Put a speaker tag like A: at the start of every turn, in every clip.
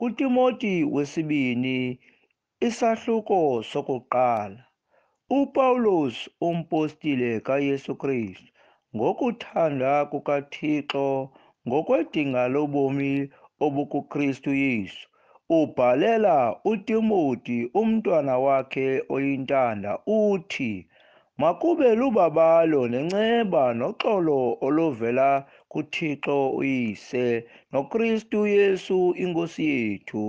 A: KuTimoti wesibili isahluko sokuqala, uPawulos umpostile kaYesu Kristu ngokuthanda kukaThixo ngokwedinga lobomi obukuKristu Yesu, ubhalela uTimoti umntwana wakhe oyintanda uthi, Makube lubabalo nenceba noxolo oluvela kuThixo uyise noKristu Yesu inkosi yethu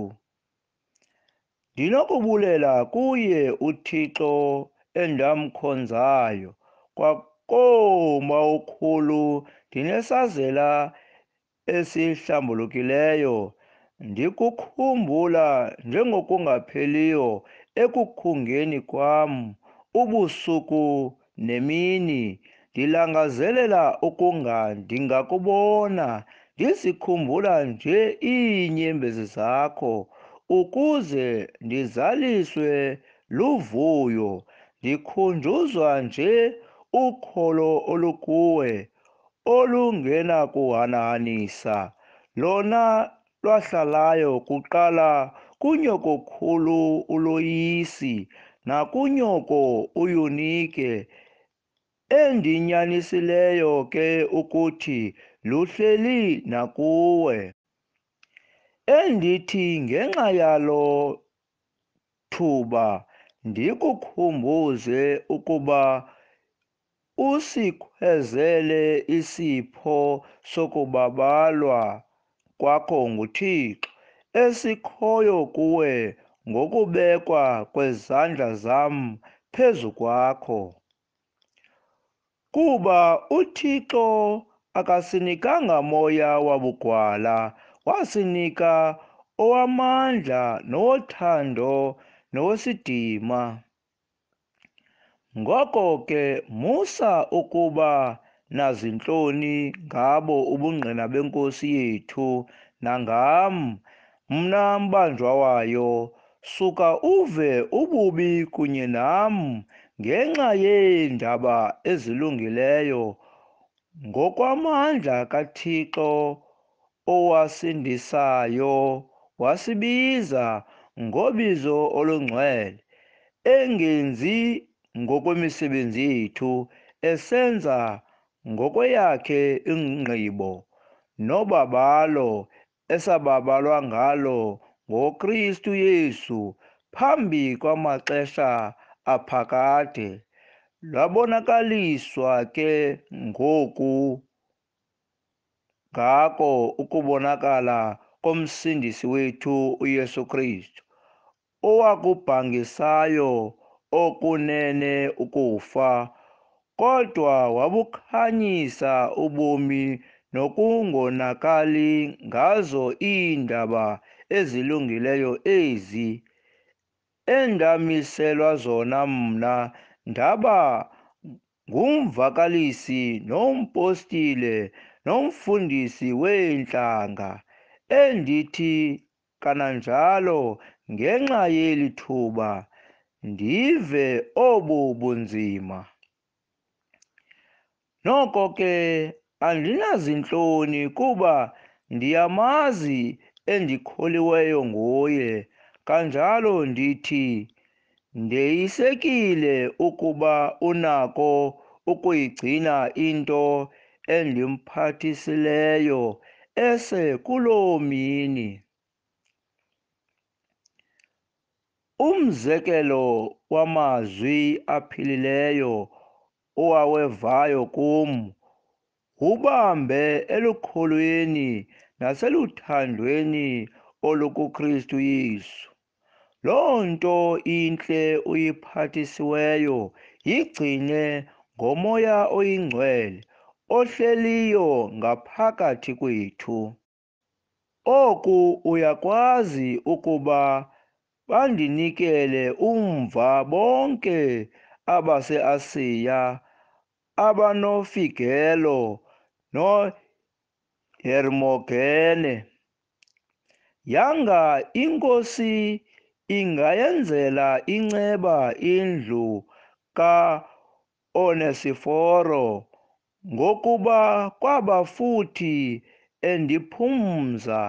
A: ndinokubulela kuye uThixo endamkhonzayo kwakoomakhulu ndinesazela esihlambulukileyo ndikukhumbula njengokungapheliyo ekukhungeni kwam ubusuku nemini ndilangazelela ukunga ndingakubona ndizikhumbula nje iinyembezi zakho ukuze ndizaliswe luvuyo ndikhunjuzwa nje ukholo olukuwe olungenakuhanahanisa lona lwahlalayo kuqala kunyokokhulu uloyisi nakunyoko uyunike endinyanisileyo ke ukuthi luhleli nakuwe, endithi ngenxa yalo thuba ndikukhumbuze ukuba usikhwezele isipho sokubabalwa kwakho nguThixo esikhoyo kuwe ngokubekwa kwezandla zam phezu kwakho. kuba uThixo akasinikanga moya wobugwala wasinika owamandla nowothando nowesidima ngoko ke musa ukuba nazintloni ngabo ubungqina benkosi yethu nangam mna mbanjwa wayo suka uve ububi kunye nam ngenxa yeendaba ezilungileyo ngokwamandla kaThixo owasindisayo wasibiza ngobizo olungcwele engenzi ngokwemisebenzi yethu esenza ngokweyakhe ingqibo nobabalo esababalwa ngalo ngoKristu Yesu phambi kwamaxesha aphakade lwabonakaliswa ke ngoku ngako ukubonakala komsindisi wethu uYesu Kristu owakubhangisayo okunene ukufa kodwa wabukhanyisa ubomi nokungonakali ngazo iindaba ezilungileyo ezi endamiselwa zona mna ndaba ngumvakalisi nompostile nomfundisi weentlanga endithi kananjalo ngenxa yeli thuba ndive obu bunzima. Noko ke andinazintloni kuba ndiyamazi endikholiweyo nguye Kanjalo ndithi ndeyisekile ukuba unako ukuyigcina into endimphathisileyo esekuloo mini. Umzekelo wamazwi aphilileyo owawevayo kum wubambe elukholweni naseluthandweni olukuKristu Yesu. Loo nto intle uyiphathisiweyo yigcine ngoMoya oyiNgcwele ohleliyo ngaphakathi kwethu. Oku uyakwazi ukuba bandinikele umva bonke abase-Asiya abanoFigelo noHermogene. Yanga iNkosi ingayenzela inceba indlu ka-Onesiforo ngokuba kwaba futhi endiphumza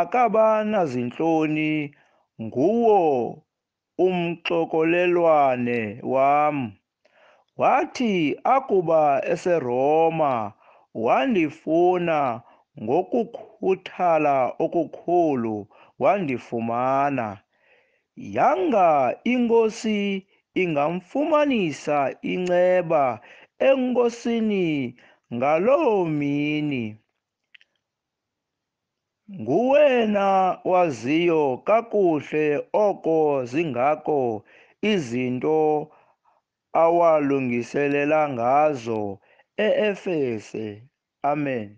A: akaba nazintloni nguwo umxokolelwane wam. Wathi akuba eseRoma wandifuna ngokukhuthala okukhulu wandifumana. Yanga inkosi ingamfumanisa inceba enkosini ngaloo mini. Nguwena waziyo kakuhle oko zingako izinto awalungiselela ngazo e-Efese. Amen.